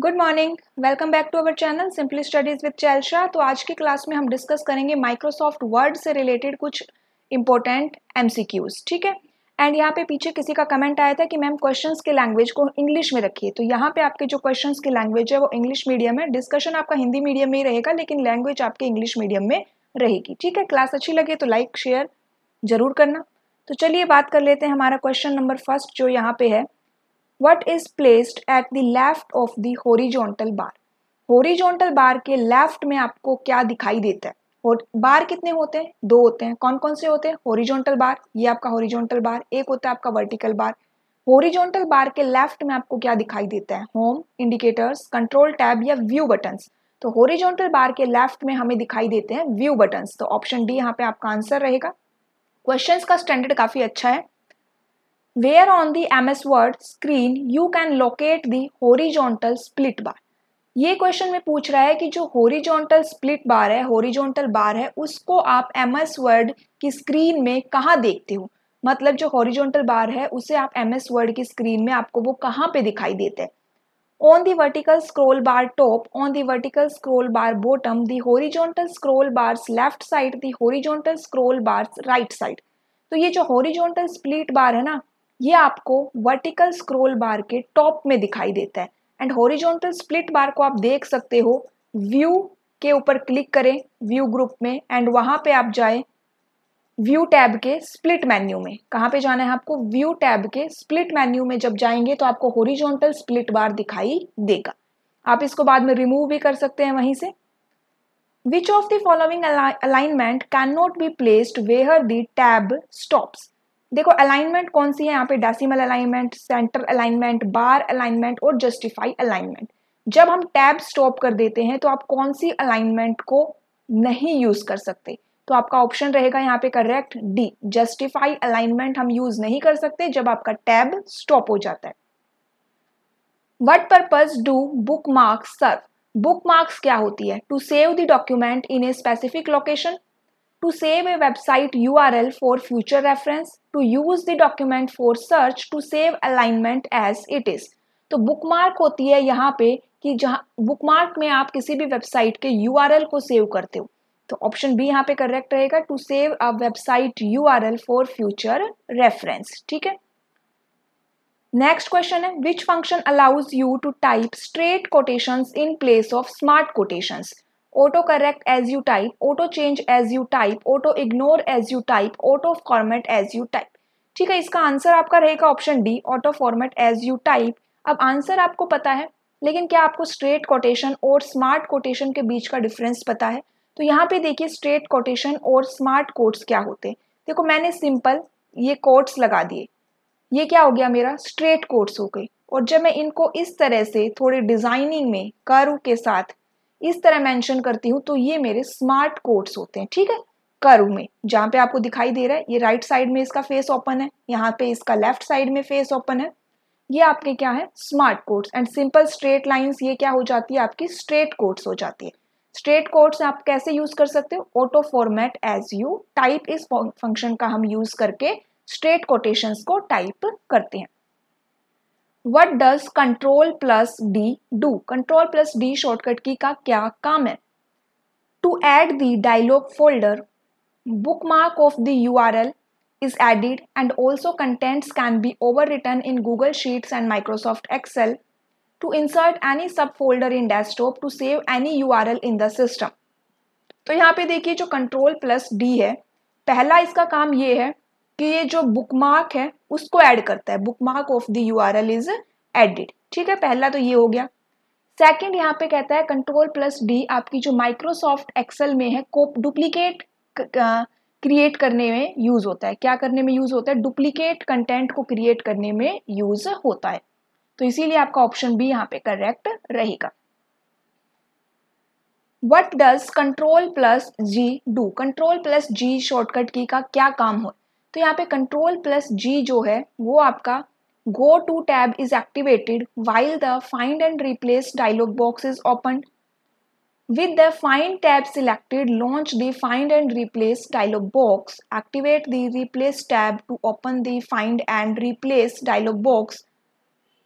Good morning welcome back to our channel simply studies with चैलशा तो आज की क्लास में हम डिस्कस करेंगे माइक्रोसॉफ्ट वर्ड से रिलेटेड कुछ इंपॉर्टेंट एमसीक्यूज ठीक है एंड यहाँ पे पीछे किसी का कमेंट आया था कि मैम क्वेश्चंस की लैंग्वेज को इंग्लिश में रखिए तो यहाँ पे आपके जो क्वेश्चंस की लैंग्वेज है वो इंग्लिश मीडियम है डिस्कशन आपका हिंदी मीडियम में ही रहेगा लेकिन लैंग्वेज आपके इंग्लिश मीडियम में रहेगी ठीक है क्लास अच्छी लगे तो लाइक शेयर ज़रूर करना तो चलिए बात कर लेते हैं हमारा क्वेश्चन नंबर फर्स्ट जो यहाँ पे है what is placed at the left of the horizontal bar horizontal bar के left में आपको क्या दिखाई देता है और बार कितने होते हैं दो होते हैं कौन कौन से होते हैं होरिजोनटल बार ये आपका होरिजोनटल बार एक होता है आपका वर्टिकल बार होरिजोनटल बार के लेफ्ट में आपको क्या दिखाई देता है होम इंडिकेटर्स कंट्रोल टैब या व्यू बटन्स तो होरिजोंटल बार के लेफ्ट में हमें दिखाई देते हैं व्यू बटन्स तो ऑप्शन डी यहाँ पे आपका आंसर रहेगा क्वेश्चन का स्टैंडर्ड काफ़ी अच्छा है where on the MS Word screen you can locate the horizontal split bar. ये क्वेश्चन में पूछ रहा है कि जो होरिजोनटल स्प्लिट बार है होरिजोनटल बार है उसको आप एम एस वर्ड की स्क्रीन में कहाँ देखते हो मतलब जो होरिजोनटल बार है उसे आप एम एस वर्ड की स्क्रीन में आपको वो कहाँ पे दिखाई देते हैं on the vertical scroll bar top on the vertical scroll bar bottom the horizontal scroll bar's left side the horizontal scroll bar's right side तो ये जो horizontal split bar है ना ये आपको वर्टिकल स्क्रोल बार के टॉप में दिखाई देता है एंड होरिजोनटल स्प्लिट बार को आप देख सकते हो व्यू के ऊपर क्लिक करें व्यू ग्रुप में एंड वहां पे आप जाए व्यू टैब के स्प्लिट मेन्यू में कहाँ पे जाना है आपको व्यू टैब के स्प्लिट मेन्यू में जब जाएंगे तो आपको होरिजोनटल स्प्लिट बार दिखाई देगा आप इसको बाद में रिमूव भी कर सकते हैं वहीं से which of the following alignment can not be placed where the tab stops देखो अलाइनमेंट कौन सी है यहाँ पे decimal alignment centre alignment bar alignment और जस्टिफाई अलाइनमेंट जब हम टैब स्टॉप कर देते हैं तो आप कौन सी अलाइनमेंट को नहीं यूज कर सकते तो आपका ऑप्शन रहेगा यहाँ पे करेक्ट डी जस्टिफाई अलाइनमेंट हम यूज नहीं कर सकते जब आपका टैब स्टॉप हो जाता है what purpose do bookmarks serve bookmarks क्या होती है to save the document in a specific location to save a website URL for future reference, to use the document for search, to save alignment as it is. तो bookmark होती है यहाँ पे कि जहाँ बुकमार्क में आप किसी भी वेबसाइट के यू को सेव करते हो तो ऑप्शन बी यहाँ पे करेक्ट रहेगा to save a website you for future reference ठीक है नेक्स्ट क्वेश्चन है which function allows you to type straight quotations in place of smart quotations auto correct as you type auto change as you type auto ignore as you type auto format as you type ठीक है इसका answer आपका रहेगा option D auto format as you type अब answer आपको पता है लेकिन क्या आपको स्ट्रेट कोटेशन और स्मार्ट कोटेशन के बीच का डिफरेंस पता है तो यहाँ पे देखिए स्ट्रेट कोटेशन और स्मार्ट कोट्स क्या होते हैं देखो मैंने सिंपल ये कोट्स लगा दिए ये क्या हो गया मेरा स्ट्रेट कोट्स हो गए और जब मैं इनको इस तरह से थोड़ी डिज़ाइनिंग में कर्व के साथ इस तरह मेंशन करती हूँ तो ये मेरे स्मार्ट कोड्स होते हैं ठीक है कर्व में जहाँ पे आपको दिखाई दे रहा है ये राइट साइड में इसका फेस ओपन है यहाँ पे इसका लेफ्ट साइड में फेस ओपन है ये आपके क्या है smart quotes and simple straight line ये क्या हो जाती है आपकी स्ट्रेट कोड्स हो जाती है स्ट्रेट कोड्स आप कैसे यूज कर सकते हो auto format as you type इस फंक्शन का हम यूज करके स्ट्रेट कोटेशंस को टाइप करते हैं what does control plus D do control plus D shortcut की का क्या काम है to add the dialogue folder bookmark of the U R L is added and also contents can be overwritten in Google Sheets and Microsoft Excel to insert any sub folder in desktop to save any U R L in the system तो यहाँ पे देखिए जो control plus D है पहला इसका काम ये है कि ये जो बुक मार्क है उसको ऐड करता है bookmark of the U R L is added ठीक है पहला तो ये हो गया सेकेंड यहाँ पे कहता है कंट्रोल प्लस डी आपकी जो माइक्रोसॉफ्ट एक्सेल में है को डुप्लीकेट क्रिएट करने में यूज होता है क्या करने में यूज होता है डुप्लीकेट कंटेंट को क्रिएट करने में यूज होता है तो इसीलिए आपका ऑप्शन बी यहाँ पे करेक्ट रहेगा what does control plus G do control plus G shortcut की का क्या काम हो तो यहाँ पे कंट्रोल प्लस जी जो है वो आपका go to tab is activated while the find and replace dialog box is open with the find tab selected launch the find and replace dialog box activate the replace tab to open the find and replace dialog box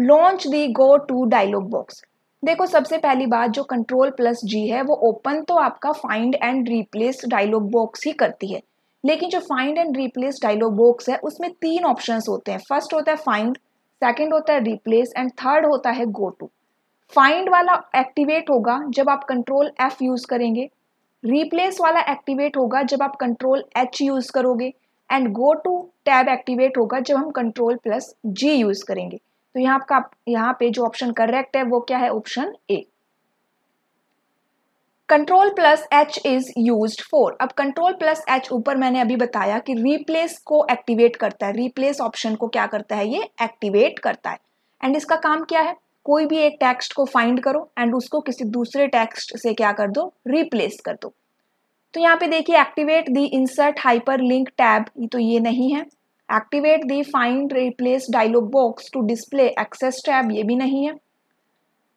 launch the go to dialog box देखो सबसे पहली बात जो control plus जी है वो open तो आपका find and replace dialog box ही करती है लेकिन जो find and replace dialog box है उसमें तीन ऑप्शन होते हैं फर्स्ट होता है फाइंड सेकेंड होता है रिप्लेस एंड थर्ड होता है गो टू फाइंड वाला एक्टिवेट होगा जब आप कंट्रोल एफ यूज़ करेंगे रिप्लेस वाला एक्टिवेट होगा जब आप कंट्रोल एच यूज़ करोगे and go to tab activate होगा जब हम कंट्रोल प्लस जी यूज़ करेंगे तो यहाँ आपका यहाँ पे जो ऑप्शन करेक्ट है वो क्या है option A control plus H is use for अब कंट्रोल प्लस एच ऊपर मैंने अभी बताया कि रिप्लेस को एक्टिवेट करता है रिप्लेस ऑप्शन को क्या करता है ये एक्टिवेट करता है एंड इसका काम क्या है कोई भी एक टेक्स्ट को फाइंड करो एंड उसको किसी दूसरे टेक्स्ट से क्या कर दो रिप्लेस कर दो तो यहाँ पे देखिए activate the insert hyperlink tab तो ये नहीं है activate the find replace dialog box to display access tab ये भी नहीं है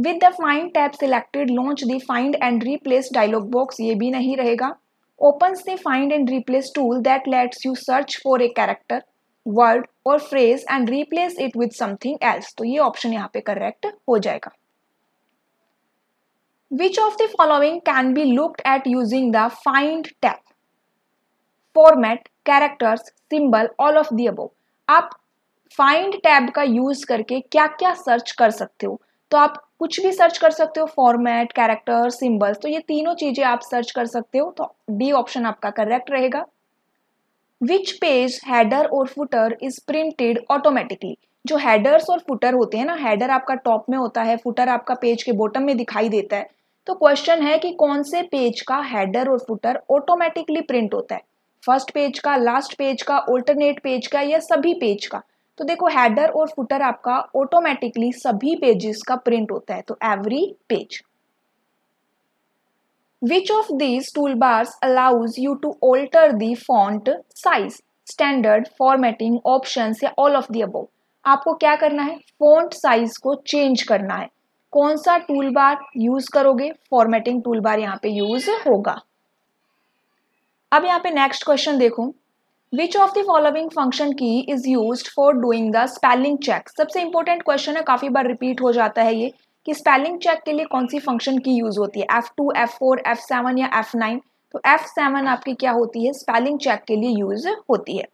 with the find tab selected launch the find and replace dialog box ये भी नहीं रहेगा opens the find and replace tool that lets you search for a character word और phrase and replace it with something else तो ये option यहाँ पे correct हो जाएगा which of the following can be looked at using the find tab format characters symbol all of the above आप find tab का use करके क्या क्या सर्च कर सकते हो तो आप कुछ भी सर्च कर सकते हो फॉर्मेट कैरेक्टर सिंबल्स तो ये तीनों चीज़ें आप सर्च कर सकते हो तो डी ऑप्शन आपका करेक्ट रहेगा विच पेज हैडर और फुटर इज प्रिंटेड ऑटोमेटिकली जो हैडर्स और फुटर होते हैं ना हैडर आपका टॉप में होता है फुटर आपका पेज के बॉटम में दिखाई देता है तो क्वेश्चन है कि कौन से पेज का हैडर और फुटर ऑटोमेटिकली प्रिंट होता है फर्स्ट पेज का लास्ट पेज का ऑल्टरनेट पेज का या सभी पेज का तो देखो हैडर और फुटर आपका ऑटोमेटिकली सभी पेजेस का प्रिंट होता है तो every page which of these toolbars allows you to alter the font size standard formatting option या ऑल ऑफ दी अबो आपको क्या करना है फॉन्ट साइज को चेंज करना है कौन सा टूल बार यूज करोगे फॉर्मेटिंग टूल बार यहाँ पे यूज होगा अब यहाँ पे नेक्स्ट क्वेश्चन देखो which of the following function key is use for doing the spelling check सबसे इंपॉर्टेंट क्वेश्चन है काफ़ी बार रिपीट हो जाता है ये कि स्पेलिंग चेक के लिए कौन सी फंक्शन की यूज़ होती है F two F four F seven या एफ नाइन तो एफ सेवन आपकी क्या होती है स्पेलिंग चेक के लिए यूज होती है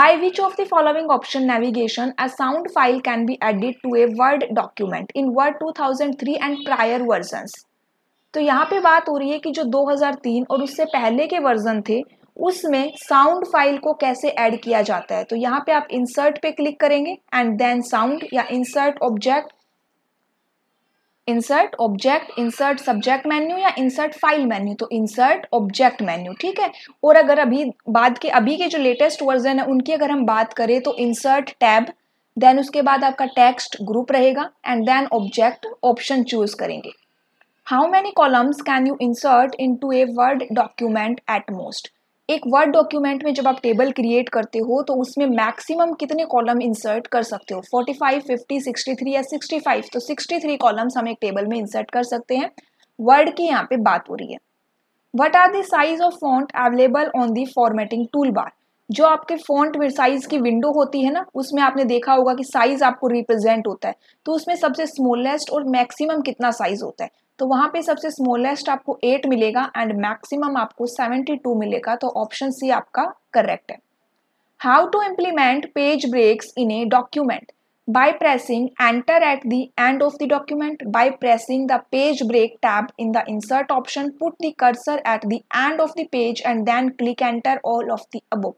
by which of the following option navigation a sound file can be edit to a word document in word 2003 and prior versions तो यहाँ पे बात हो रही है कि जो 2003 और उससे पहले के वर्जन थे उसमें साउंड फाइल को कैसे ऐड किया जाता है तो यहाँ पे आप इंसर्ट पे क्लिक करेंगे एंड देन साउंड या insert object insert object insert subject menu या इंसर्ट फाइल मेन्यू तो इंसर्ट ऑब्जेक्ट मेन्यू ठीक है और अगर अभी बाद के अभी के जो लेटेस्ट वर्जन है उनकी अगर हम बात करें तो इंसर्ट टैब देन उसके बाद आपका टेक्स्ट ग्रुप रहेगा and then object option choose करेंगे how many columns can you insert into a word document at most एक वर्ड डॉक्यूमेंट में जब आप टेबल क्रिएट करते हो तो उसमें मैक्सिमम कितने कॉलम इंसर्ट कर सकते हो 45, 50, 63 या 65 तो 63 कॉलम्स हम एक टेबल में इंसर्ट कर सकते हैं वर्ड की यहाँ पे बात हो रही है what are the size of font available on the formatting toolbar जो आपके फ़ॉन्ट में साइज़ की विंडो होती है ना उसमें आपने देखा होगा कि साइज़ आपको रिप्रेजेंट होता है तो उसमें सबसे स्मॉलेस्ट और मैक्सिमम कितना साइज़ होता है तो वहां पे सबसे स्मॉलेस्ट आपको एट मिलेगा एंड मैक्सिमम आपको सेवेंटी टू मिलेगा तो ऑप्शन सी आपका करेक्ट है how to implement page breaks in a document by pressing enter at the end of the document by pressing the page break tab in the insert option put the cursor at the end of the page and then click enter all of the above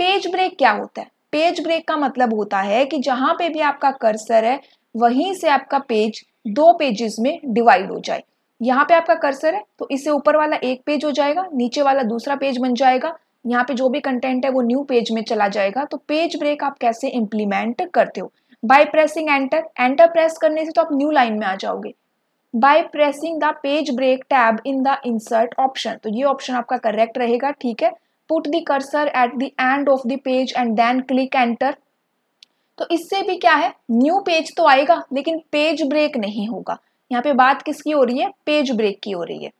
page break क्या होता है page break का मतलब होता है कि जहां पे भी आपका कर्सर है वहीं से आपका पेज दो पेजेस में डिवाइड हो जाए यहाँ पे आपका कर्सर है तो इससे ऊपर वाला एक पेज हो जाएगा नीचे वाला दूसरा पेज बन जाएगा यहाँ पे जो भी कंटेंट है वो न्यू पेज में चला जाएगा तो पेज ब्रेक आप कैसे इंप्लीमेंट करते हो by pressing enter enter press करने से तो आप न्यू लाइन में आ जाओगे by pressing the page break tab in the insert option तो ये ऑप्शन आपका करेक्ट रहेगा ठीक है put the cursor at the end of the page and then click enter तो इससे भी क्या है न्यू पेज तो आएगा लेकिन पेज ब्रेक नहीं होगा यहाँ पे बात किसकी हो रही है पेज ब्रेक की हो रही है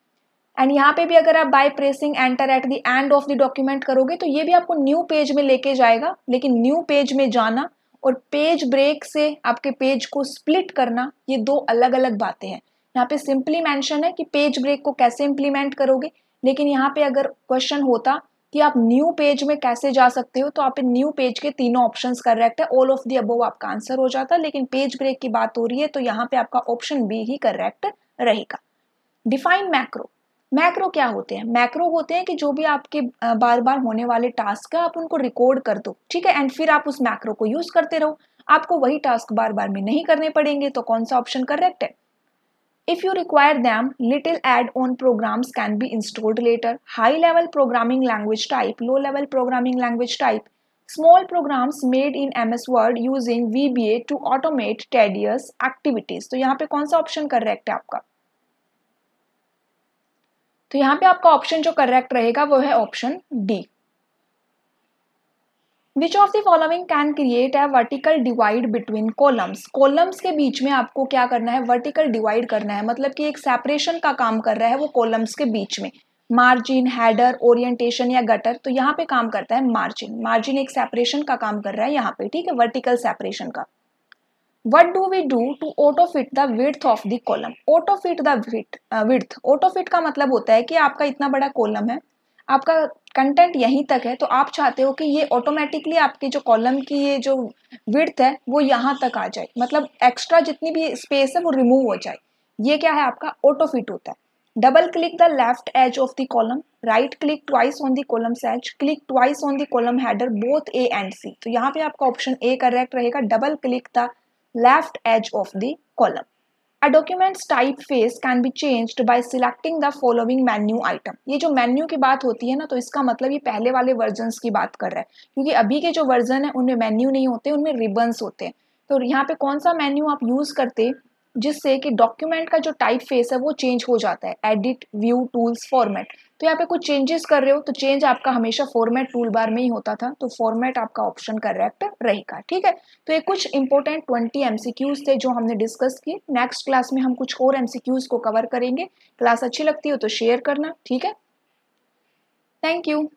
एंड यहाँ पे भी अगर आप by pressing enter at the end of the document करोगे तो ये भी आपको न्यू पेज में लेके जाएगा लेकिन न्यू पेज में जाना और पेज ब्रेक से आपके पेज को स्प्लिट करना ये दो अलग अलग बातें हैं यहाँ पे सिंपली मेंशन है कि पेज ब्रेक को कैसे इम्प्लीमेंट करोगे लेकिन यहाँ पे अगर क्वेश्चन होता कि आप न्यू पेज में कैसे जा सकते हो तो आप न्यू पेज के तीनों ऑप्शन करेक्ट है ऑल ऑफ दी अबोव आपका आंसर हो जाता है लेकिन पेज ब्रेक की बात हो रही है तो यहाँ पे आपका ऑप्शन बी ही करेक्ट रहेगा डिफाइन मैक्रो मैक्रो क्या होते हैं मैक्रो होते हैं कि जो भी आपके बार बार होने वाले टास्क है आप उनको रिकॉर्ड कर दो ठीक है एंड फिर आप उस मैक्रो को यूज करते रहो आपको वही टास्क बार बार में नहीं करने पड़ेंगे तो कौन सा ऑप्शन करेक्ट है If you require them, little add-on programs can be installed later. High-level programming language type, low-level programming language type, small programs made in MS Word using VBA to automate tedious activities. तो यहाँ पे कौन सा option correct है आपका तो यहाँ पे आपका ऑप्शन जो करेक्ट रहेगा वो है option D which of the following can create a vertical divide between columns columns के बीच में आपको क्या करना है वर्टिकल डिवाइड करना है मतलब कि एक सेपरेशन का काम कर रहा है वो कॉलम्स के बीच में मार्जिन हैडर ओरिएंटेशन या गटर तो यहाँ पे काम करता है मार्जिन मार्जिन एक सेपरेशन का काम कर रहा है यहाँ पे ठीक है वर्टिकल सेपरेशन का what do we do to auto fit the width of the column auto fit the width auto fit का मतलब होता है कि आपका इतना बड़ा कॉलम है आपका कंटेंट यहीं तक है तो आप चाहते हो कि ये ऑटोमेटिकली आपके जो कॉलम की ये जो विड्थ है वो यहाँ तक आ जाए मतलब एक्स्ट्रा जितनी भी स्पेस है वो रिमूव हो जाए ये क्या है आपका ऑटो फिट होता है double click the left edge of the column right click twice on the columns edge click twice on the column header both A and C तो यहाँ पे आपका ऑप्शन ए करेक्ट रहेगा double click the left edge of the column A document's typeface can be changed by selecting the following menu item. ये जो menu की बात होती है ना तो इसका मतलब ये पहले वाले versions की बात कर रहा है क्योंकि अभी के जो version है उनमें menu नहीं होते उनमें ribbons होते हैं तो यहाँ पे कौन सा menu आप use करते जिससे कि document का जो टाइप फेस है वो change हो जाता है एडिट व्यू टूल्स फॉर्मेट तो यहाँ पे कुछ चेंजेस कर रहे हो तो चेंज आपका हमेशा फॉर्मेट टूल बार में ही होता था तो फॉर्मेट आपका ऑप्शन करेक्ट रहेगा ठीक है तो ये कुछ इंपॉर्टेंट ट्वेंटी एम थे जो हमने डिस्कस किए नेक्स्ट क्लास में हम कुछ और एम को कवर करेंगे क्लास अच्छी लगती हो तो शेयर करना ठीक है थैंक यू